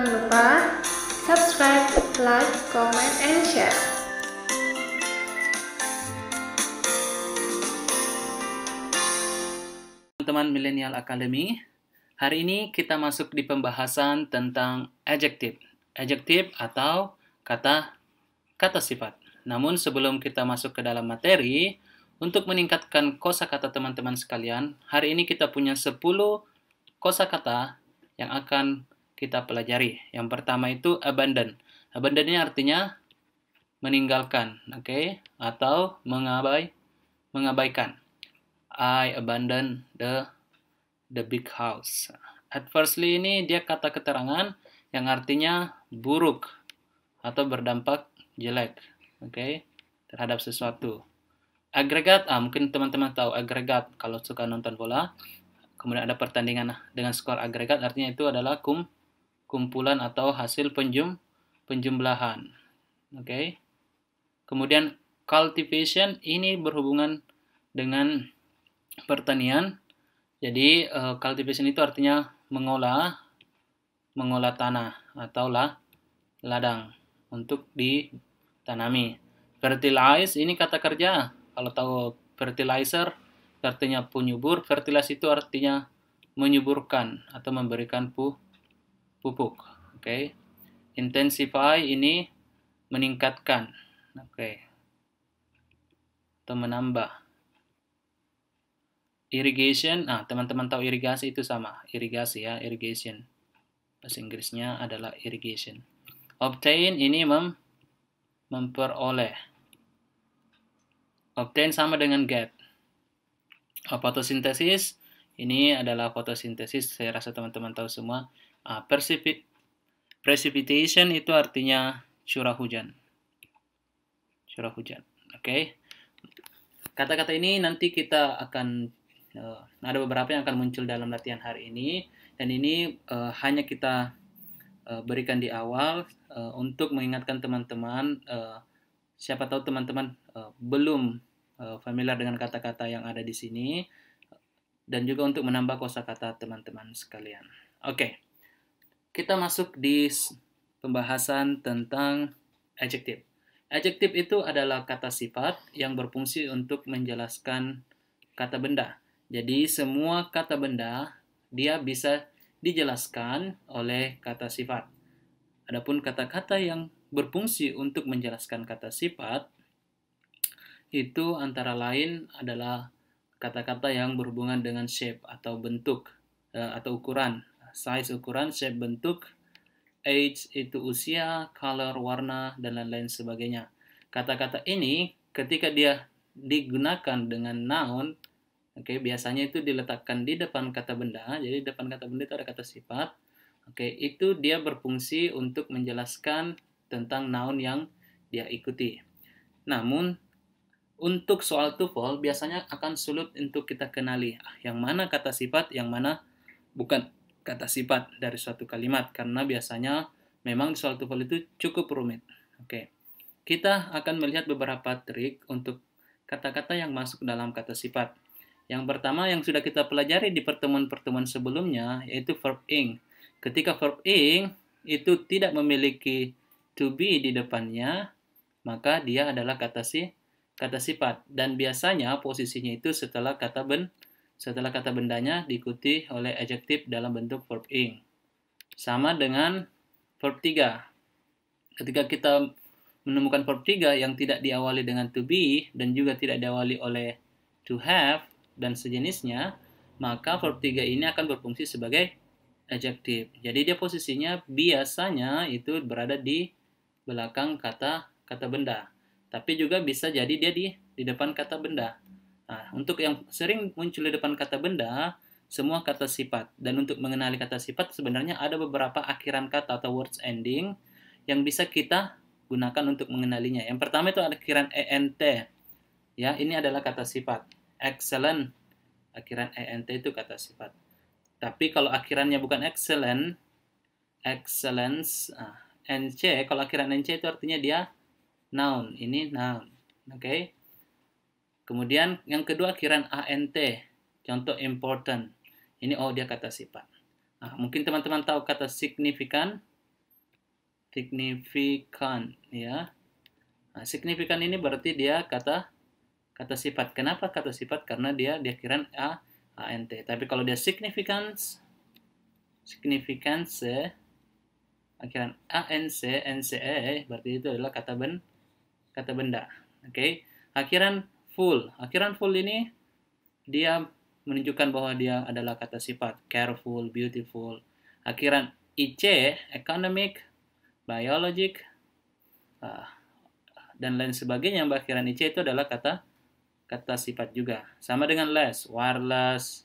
jangan lupa subscribe, like, comment, and share. Teman-teman Millennial Academy, hari ini kita masuk di pembahasan tentang adjective, adjective atau kata kata sifat. Namun sebelum kita masuk ke dalam materi, untuk meningkatkan kosakata teman-teman sekalian, hari ini kita punya 10 kosakata yang akan kita pelajari. Yang pertama itu abandon. Abandon ini artinya meninggalkan, oke, okay? atau mengabai, mengabaikan. I abandon the the big house. Adversely ini dia kata keterangan yang artinya buruk atau berdampak jelek, oke, okay? terhadap sesuatu. Agregat, ah, mungkin teman-teman tahu agregat kalau suka nonton bola. Kemudian ada pertandingan dengan skor agregat, artinya itu adalah kum kumpulan atau hasil penjum penjumlahan. Oke. Okay. Kemudian cultivation ini berhubungan dengan pertanian. Jadi uh, cultivation itu artinya mengolah mengolah tanah atau lah, ladang untuk ditanami. Fertilize ini kata kerja. Kalau tahu fertilizer artinya penyubur, fertilize itu artinya menyuburkan atau memberikan pupuk pupuk. Oke. Okay. Intensify ini meningkatkan. Oke. Okay. Atau menambah. Irrigation, nah teman-teman tahu irigasi itu sama, irigasi ya, irrigation. Bahasa Inggrisnya adalah irrigation. Obtain ini mem memperoleh. Obtain sama dengan get. Oh, fotosintesis ini adalah fotosintesis, saya rasa teman-teman tahu semua Uh, ah, precipi precipitation itu artinya curah hujan. Curah hujan. Oke. Okay. Kata-kata ini nanti kita akan uh, ada beberapa yang akan muncul dalam latihan hari ini dan ini uh, hanya kita uh, berikan di awal uh, untuk mengingatkan teman-teman uh, siapa tahu teman-teman uh, belum uh, familiar dengan kata-kata yang ada di sini dan juga untuk menambah kosakata teman-teman sekalian. Oke. Okay kita masuk di pembahasan tentang adjective. Adjective itu adalah kata sifat yang berfungsi untuk menjelaskan kata benda. Jadi semua kata benda dia bisa dijelaskan oleh kata sifat. Adapun kata-kata yang berfungsi untuk menjelaskan kata sifat itu antara lain adalah kata-kata yang berhubungan dengan shape atau bentuk eh, atau ukuran size ukuran, shape bentuk, age itu usia, color warna, dan lain-lain sebagainya. Kata-kata ini ketika dia digunakan dengan noun, oke okay, biasanya itu diletakkan di depan kata benda, jadi depan kata benda itu ada kata sifat. Oke, okay, itu dia berfungsi untuk menjelaskan tentang noun yang dia ikuti. Namun untuk soal tuple biasanya akan sulit untuk kita kenali yang mana kata sifat, yang mana bukan kata sifat dari suatu kalimat karena biasanya memang suatu TOEFL itu cukup rumit. Oke. Kita akan melihat beberapa trik untuk kata-kata yang masuk dalam kata sifat. Yang pertama yang sudah kita pelajari di pertemuan-pertemuan sebelumnya yaitu verb ing. Ketika verb ing itu tidak memiliki to be di depannya, maka dia adalah kata si kata sifat dan biasanya posisinya itu setelah kata ben setelah kata bendanya diikuti oleh adjektif dalam bentuk verb ing. Sama dengan verb 3. Ketika kita menemukan verb 3 yang tidak diawali dengan to be dan juga tidak diawali oleh to have dan sejenisnya, maka verb 3 ini akan berfungsi sebagai adjektif. Jadi dia posisinya biasanya itu berada di belakang kata kata benda. Tapi juga bisa jadi dia di di depan kata benda. Nah, untuk yang sering muncul di depan kata benda, semua kata sifat. Dan untuk mengenali kata sifat, sebenarnya ada beberapa akhiran kata atau words ending yang bisa kita gunakan untuk mengenalinya. Yang pertama itu ada akhiran ENT. Ya, ini adalah kata sifat. Excellent. Akhiran ENT itu kata sifat. Tapi kalau akhirannya bukan excellent, excellence, ah, NC, kalau akhiran NC itu artinya dia noun. Ini noun. Oke. Okay? Kemudian yang kedua akhiran ANT, contoh important. Ini oh dia kata sifat. Nah, mungkin teman-teman tahu kata signifikan. Signifikan, ya. Nah, signifikan ini berarti dia kata kata sifat. Kenapa kata sifat? Karena dia dia akhiran A ANT. Tapi kalau dia significance significance akhiran eh, a-n-c-n-c-e berarti itu adalah kata ben kata benda. Oke. Okay? Nah, akhiran full. Akhiran full ini dia menunjukkan bahwa dia adalah kata sifat careful, beautiful. Akhiran IC, economic, biologic, ah, dan lain sebagainya yang berakhiran IC itu adalah kata kata sifat juga. Sama dengan less, wireless,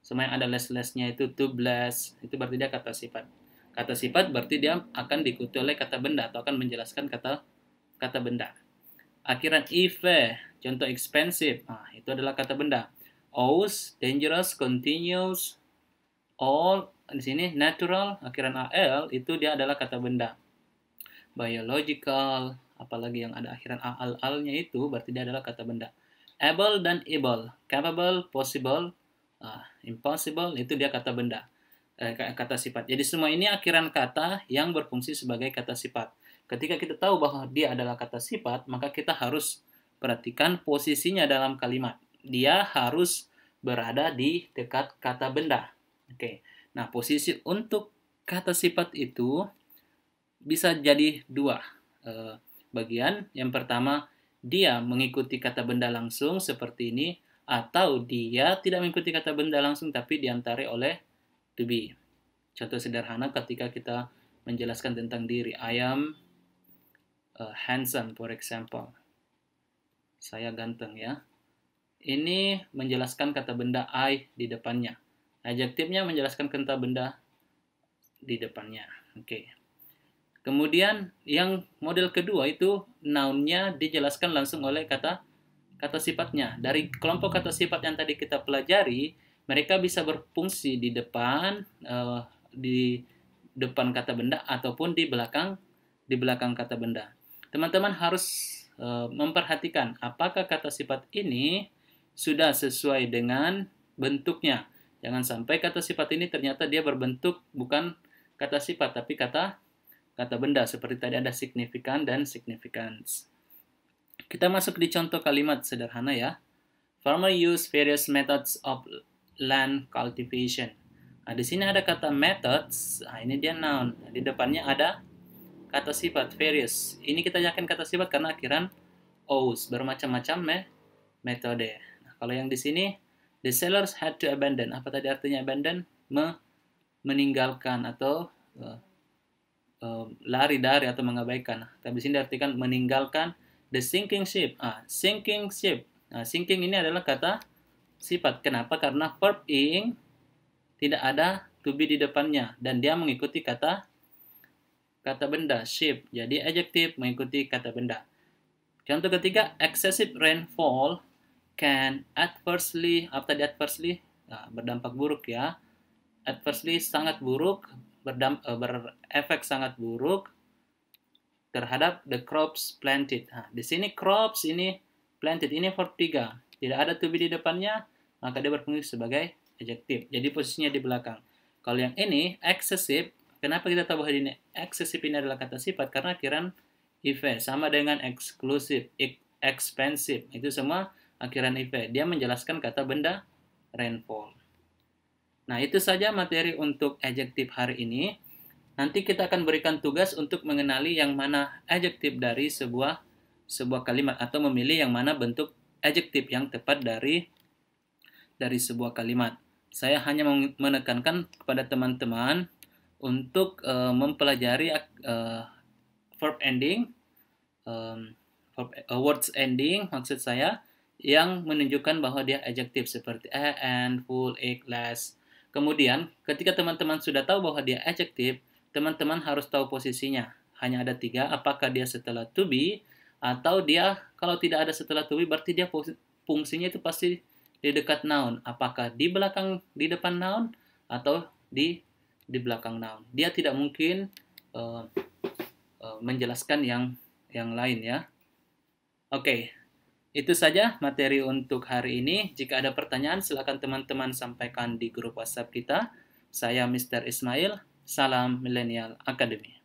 semua yang ada less-lessnya itu tubeless, itu berarti dia kata sifat. Kata sifat berarti dia akan diikuti oleh kata benda atau akan menjelaskan kata kata benda. Akhiran ife, eh. contoh expensive, nah, itu adalah kata benda. Owes, dangerous, continuous, all, di sini natural, akhiran al, itu dia adalah kata benda. Biological, apalagi yang ada akhiran al-alnya itu, berarti dia adalah kata benda. Able dan able, capable, possible, uh, impossible, itu dia kata benda eh, kata sifat. Jadi semua ini akhiran kata yang berfungsi sebagai kata sifat. Ketika kita tahu bahwa dia adalah kata sifat, maka kita harus perhatikan posisinya dalam kalimat. Dia harus berada di dekat kata benda. Oke. Nah, posisi untuk kata sifat itu bisa jadi dua e, bagian. Yang pertama, dia mengikuti kata benda langsung seperti ini, atau dia tidak mengikuti kata benda langsung tapi diantari oleh to be. Contoh sederhana ketika kita menjelaskan tentang diri ayam uh, handsome for example. Saya ganteng ya. Ini menjelaskan kata benda I di depannya. Adjektifnya menjelaskan kata benda di depannya. Oke. Okay. Kemudian yang model kedua itu nounnya dijelaskan langsung oleh kata kata sifatnya. Dari kelompok kata sifat yang tadi kita pelajari, mereka bisa berfungsi di depan uh, di depan kata benda ataupun di belakang di belakang kata benda. Teman-teman harus e, memperhatikan apakah kata sifat ini sudah sesuai dengan bentuknya. Jangan sampai kata sifat ini ternyata dia berbentuk bukan kata sifat tapi kata kata benda seperti tadi ada signifikan dan significance. Kita masuk di contoh kalimat sederhana ya. Farmer use various methods of land cultivation. Nah, di sini ada kata methods. Nah, ini dia noun. Di depannya ada kata sifat various. Ini kita yakin kata sifat karena akhiran ous bermacam-macam me metode. Nah, kalau yang di sini the sellers had to abandon. Apa tadi artinya abandon? Me meninggalkan atau uh, uh, lari dari atau mengabaikan. Nah, tapi di sini diartikan meninggalkan the sinking ship. Ah, sinking ship. Nah, sinking ini adalah kata sifat. Kenapa? Karena verb ing tidak ada to be di depannya dan dia mengikuti kata kata benda ship. Jadi adjektif mengikuti kata benda. Contoh ketiga, excessive rainfall can adversely, apa tadi adversely? Nah, berdampak buruk ya. Adversely sangat buruk, berdamp uh, eh, berefek sangat buruk terhadap the crops planted. Nah, di sini crops ini planted ini verb 3. Tidak ada to be di depannya, maka dia berfungsi sebagai adjektif. Jadi posisinya di belakang. Kalau yang ini excessive Kenapa kita tahu bahwa ini eksesif ini adalah kata sifat? Karena akhiran if sama dengan eksklusif, ekspensif. Itu semua akhiran if. Dia menjelaskan kata benda rainfall. Nah, itu saja materi untuk adjektif hari ini. Nanti kita akan berikan tugas untuk mengenali yang mana adjektif dari sebuah sebuah kalimat atau memilih yang mana bentuk adjektif yang tepat dari dari sebuah kalimat. Saya hanya menekankan kepada teman-teman untuk uh, mempelajari uh, verb ending, um, verb, uh, words ending maksud saya yang menunjukkan bahwa dia adjektif seperti a, and, full, a, less. Kemudian ketika teman-teman sudah tahu bahwa dia adjektif, teman-teman harus tahu posisinya. Hanya ada tiga, apakah dia setelah to be, atau dia kalau tidak ada setelah to be berarti dia fungsinya itu pasti di dekat noun. Apakah di belakang, di depan noun, atau di di belakang noun. Dia tidak mungkin uh, uh, menjelaskan yang yang lain ya. Oke, okay. itu saja materi untuk hari ini. Jika ada pertanyaan, silakan teman-teman sampaikan di grup WhatsApp kita. Saya Mr. Ismail, salam Millennial Academy.